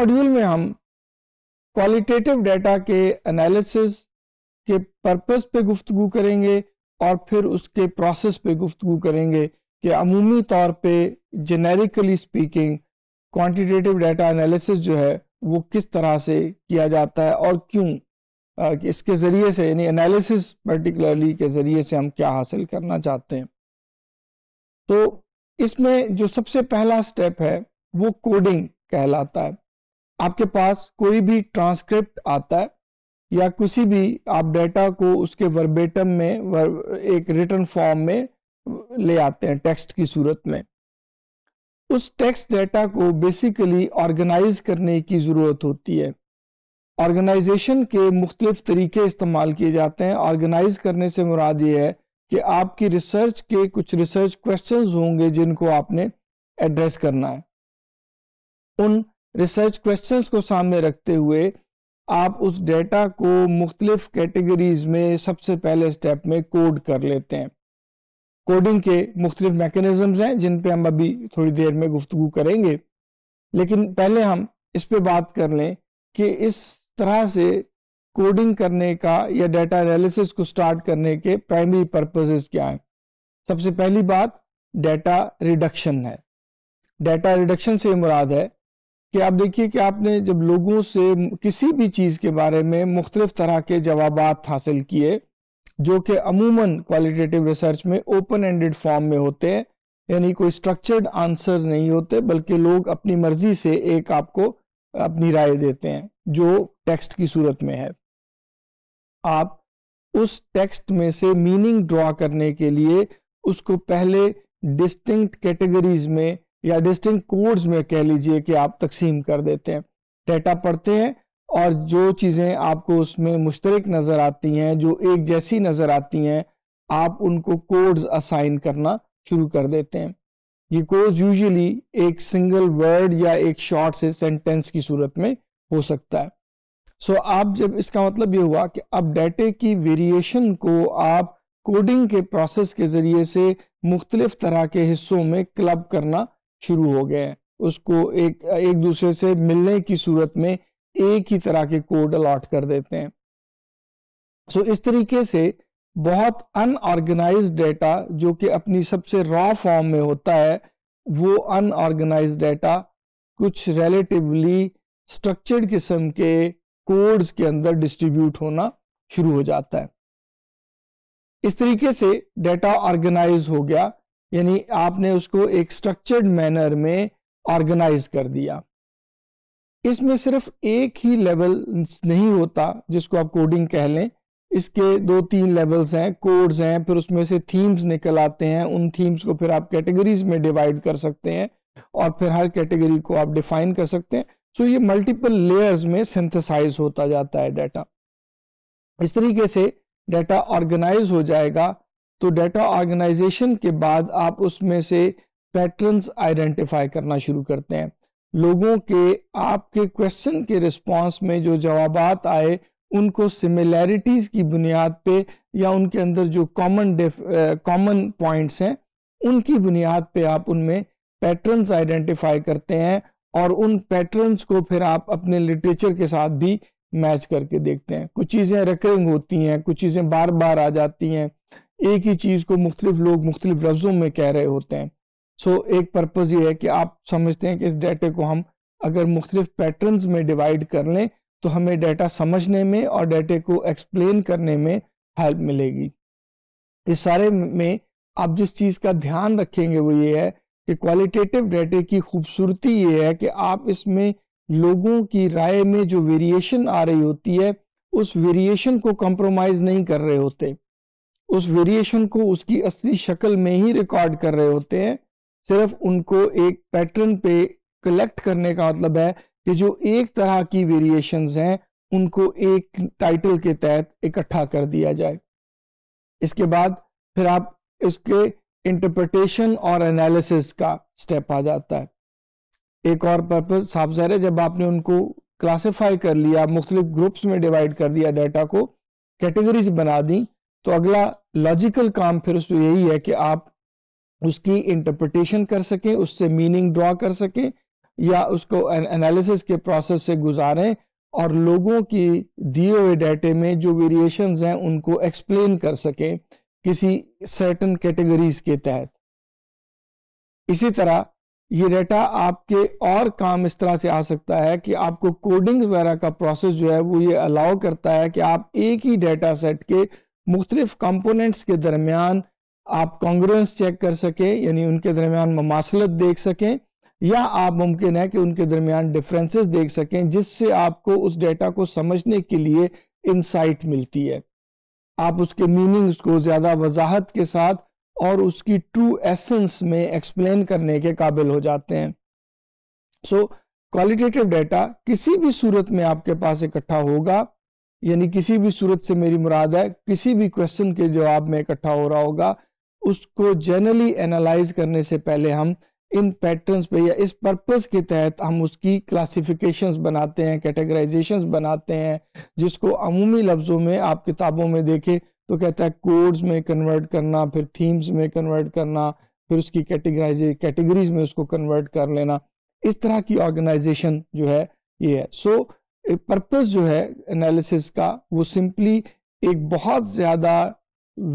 module में हम qualitative data के एनालिसिस के पर्पस पे गुफ्तगु करेंगे और फिर उसके प्रोसेस पे गुफ्तगु करेंगे कि अमूमी तौर पे generically speaking quantitative data analysis जो है वो किस तरह से किया जाता है और क्यों इसके ज़रिए से यानी एनालिसिस पर्टिकुलरली के ज़रिए से हम क्या हासिल करना चाहते हैं तो इसमें जो सबसे पहला स्टेप है वो कोडिंग कहलाता है आपके पास कोई भी ट्रांसक्रिप्ट आता है या किसी भी आप डेटा को उसके वर्बेटम में वर, एक रिटर्न फॉर्म में ले आते हैं टेक्स्ट की सूरत में उस टेक्स्ट डेटा को बेसिकली ऑर्गेनाइज करने की ज़रूरत होती है ऑर्गेनाइजेशन के मुख्तलिफ तरीके इस्तेमाल किए जाते हैं ऑर्गेनाइज करने से मुराद ये है कि आपकी रिसर्च के कुछ रिसर्च क्वेश्चंस होंगे जिनको आपने एड्रेस करना है उन रिसर्च क्वेश्चंस को सामने रखते हुए आप उस डेटा को मुख्तलिफ कैटेगरीज में सबसे पहले स्टेप में कोड कर लेते हैं कोडिंग के मुख्तलिफ मैकेनिज्म हैं जिन पे हम अभी थोड़ी देर में गुफ्तु करेंगे लेकिन पहले हम इस पे बात कर लें कि इस तरह से कोडिंग करने का या डेटा एनालिसिस को स्टार्ट करने के प्राइमरी पर्पजेज क्या हैं सबसे पहली बात डेटा रिडक्शन है डेटा रिडक्शन से मुराद है कि आप देखिए कि आपने जब लोगों से किसी भी चीज़ के बारे में मुख्तलिफ तरह के जवाब हासिल किए जो कि अमूमन क्वालिटेटिव रिसर्च में ओपन एंडेड फॉर्म में होते हैं यानी कोई स्ट्रक्चर्ड आंसर नहीं होते बल्कि लोग अपनी मर्जी से एक आपको अपनी राय देते हैं जो टेक्स्ट की सूरत में है आप उस टेक्स्ट में से मीनिंग ड्रा करने के लिए उसको पहले डिस्टिंक्ट कैटेगरीज में या डिस्टिंग कोड्स में कह लीजिए कि आप तकसीम कर देते हैं डेटा पढ़ते हैं और जो चीज़ें आपको उसमें मुश्तरक नज़र आती हैं जो एक जैसी नज़र आती हैं आप उनको कोड्स असाइन करना शुरू कर देते हैं ये कोड्स यूजुअली एक सिंगल वर्ड या एक शॉर्ट से सेंटेंस की सूरत में हो सकता है सो so, आप जब इसका मतलब ये हुआ कि अब डेटे की वेरिएशन को आप कोडिंग के प्रोसेस के ज़रिए से मुख्तलिफ तरह के हिस्सों में क्लब करना शुरू हो गए हैं उसको एक एक दूसरे से मिलने की सूरत में एक ही तरह के कोड अलॉट कर देते हैं सो so, इस तरीके से बहुत अनऑर्गेनाइज डेटा जो कि अपनी सबसे रॉ फॉर्म में होता है वो अनऑर्गेनाइज डेटा कुछ रिलेटिवली स्ट्रक्चर्ड किस्म के कोड्स के अंदर डिस्ट्रीब्यूट होना शुरू हो जाता है इस तरीके से डेटा ऑर्गेनाइज हो गया यानी आपने उसको एक स्ट्रक्चर्ड मैनर में ऑर्गेनाइज कर दिया इसमें सिर्फ एक ही लेवल नहीं होता जिसको आप कोडिंग कह लें इसके दो तीन लेवल्स हैं कोड्स हैं फिर उसमें से थीम्स निकल आते हैं उन थीम्स को फिर आप कैटेगरीज में डिवाइड कर सकते हैं और फिर हर कैटेगरी को आप डिफाइन कर सकते हैं सो ये मल्टीपल लेयर्स में सिंथेसाइज होता जाता है डाटा इस तरीके से डाटा ऑर्गेनाइज हो जाएगा तो डेटा ऑर्गेनाइजेशन के बाद आप उसमें से पैटर्न्स आइडेंटिफाई करना शुरू करते हैं लोगों के आपके क्वेश्चन के रिस्पांस में जो जवाब आए उनको सिमिलैरिटीज की बुनियाद पे या उनके अंदर जो कॉमन कॉमन पॉइंट्स हैं उनकी बुनियाद पे आप उनमें पैटर्न्स आइडेंटिफाई करते हैं और उन पैटर्न्स को फिर आप अपने लिटरेचर के साथ भी मैच करके देखते हैं कुछ चीज़ें रिकरिंग होती हैं कुछ चीज़ें बार बार आ जाती हैं एक ही चीज को मुख्तलिफ लोग मुख्तलिफ लफ्जों में कह रहे होते हैं सो so, एक पर्पज ये है कि आप समझते हैं कि इस डेटे को हम अगर मुख्तलिफ पैटर्न में डिवाइड कर लें तो हमें डेटा समझने में और डेटे को एक्सप्लेन करने में हेल्प मिलेगी इस सारे में आप जिस चीज का ध्यान रखेंगे वो ये है कि क्वालिटेटिव डेटे की खूबसूरती ये है कि आप इसमें लोगों की राय में जो वेरिएशन आ रही होती है उस वेरिएशन को कंप्रोमाइज नहीं कर रहे होते उस वेरिएशन को उसकी असली शक्ल में ही रिकॉर्ड कर रहे होते हैं सिर्फ उनको एक पैटर्न पे कलेक्ट करने का मतलब है कि जो एक तरह की वेरिएशन हैं उनको एक टाइटल के तहत इकट्ठा कर दिया जाए इसके बाद फिर आप इसके इंटरप्रिटेशन और एनालिसिस का स्टेप आ जाता है एक और पर्पज साफ जहर है जब आपने उनको क्लासिफाई कर लिया मुख्तलिफ ग्रुप्स में डिवाइड कर दिया डाटा को कैटेगरीज बना दी तो अगला लॉजिकल काम फिर उसमें यही है कि आप उसकी इंटरप्रिटेशन कर सकें उससे मीनिंग ड्रॉ कर सकें या उसको एनालिसिस के प्रोसेस से गुजारें और लोगों की दिए हुए डाटे में जो वेरिएशन हैं उनको एक्सप्लेन कर सकें किसी सर्टन कैटेगरीज के तहत इसी तरह ये डाटा आपके और काम इस तरह से आ सकता है कि आपको कोडिंग वगैरह का प्रोसेस जो है वो ये अलाउ करता है कि आप एक ही डाटा सेट के मुख्तलिफ कंपोनेंट्स के दरमियान आप कॉन्ग्रेंस चेक कर सकें यानी उनके दरमियान ममासलत देख सकें या आप मुमकिन है कि उनके दरमियान डिफरेंसेस देख सकें जिससे आपको उस डेटा को समझने के लिए इंसाइट मिलती है आप उसके मीनिंग्स को ज़्यादा वजाहत के साथ और उसकी ट्रू एसेंस में एक्सप्लेन करने के काबिल हो जाते हैं सो क्वालिटेटिव डेटा किसी भी सूरत में आपके पास इकट्ठा होगा यानी किसी भी सूरत से मेरी मुराद है किसी भी क्वेश्चन के जवाब में इकट्ठा हो रहा होगा उसको जनरली एनालाइज करने से पहले हम इन पैटर्न्स पे या इस पर्पस के तहत हम उसकी क्लासिफिकेशंस बनाते हैं कैटेगराइजेशंस बनाते हैं जिसको अमूमी लफ्ज़ों में आप किताबों में देखें तो कहता है कोड्स में कन्वर्ट करना फिर थीम्स में कन्वर्ट करना फिर उसकी कैटेगराइज कैटेगरीज में उसको कन्वर्ट कर लेना इस तरह की ऑर्गेनाइजेशन जो है ये है सो so, पर्पस जो है एनालिसिस का वो सिंपली एक बहुत ज्यादा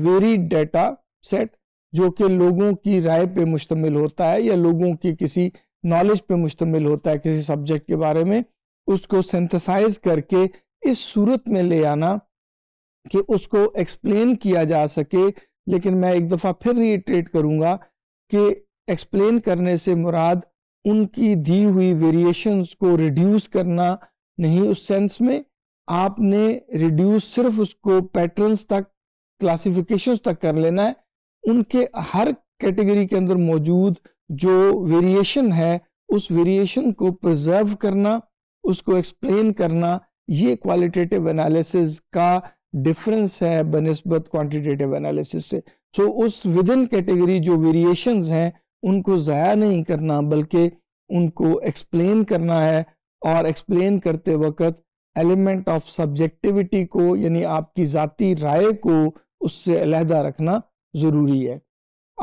वेरी डेटा सेट जो कि लोगों की राय पे मुश्तमिल होता है या लोगों की किसी नॉलेज पे मुश्तमिल होता है किसी सब्जेक्ट के बारे में उसको सिंथेसाइज करके इस सूरत में ले आना कि उसको एक्सप्लेन किया जा सके लेकिन मैं एक दफ़ा फिर रिट्रेट करूँगा कि एक्सप्लेन करने से मुराद उनकी दी हुई वेरिएशंस को रिड्यूस करना नहीं उस सेंस में आपने रिड्यूस सिर्फ उसको पैटर्न्स तक क्लासिफिकेशंस तक कर लेना है उनके हर कैटेगरी के अंदर मौजूद जो वेरिएशन है उस वेरिएशन को प्रिजर्व करना उसको एक्सप्लेन करना ये क्वालिटेटिव एनालिसिस का डिफरेंस है बनस्बत क्वांटिटेटिव एनालिसिस से सो so, उस विद इन कैटेगरी जो वेरिएशंस हैं उनको ज़ाया नहीं करना बल्कि उनको एक्सप्लेन करना है और एक्सप्लेन करते वक्त एलिमेंट ऑफ सब्जेक्टिविटी को यानी आपकी जाती राय को उससे अलहदा रखना ज़रूरी है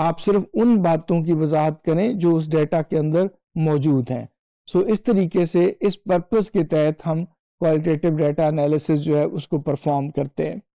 आप सिर्फ उन बातों की वजाहत करें जो उस डेटा के अंदर मौजूद हैं सो इस तरीके से इस पर्पज़ के तहत हम क्वालिटेटिव डेटा एनालिसिस जो है उसको परफॉर्म करते हैं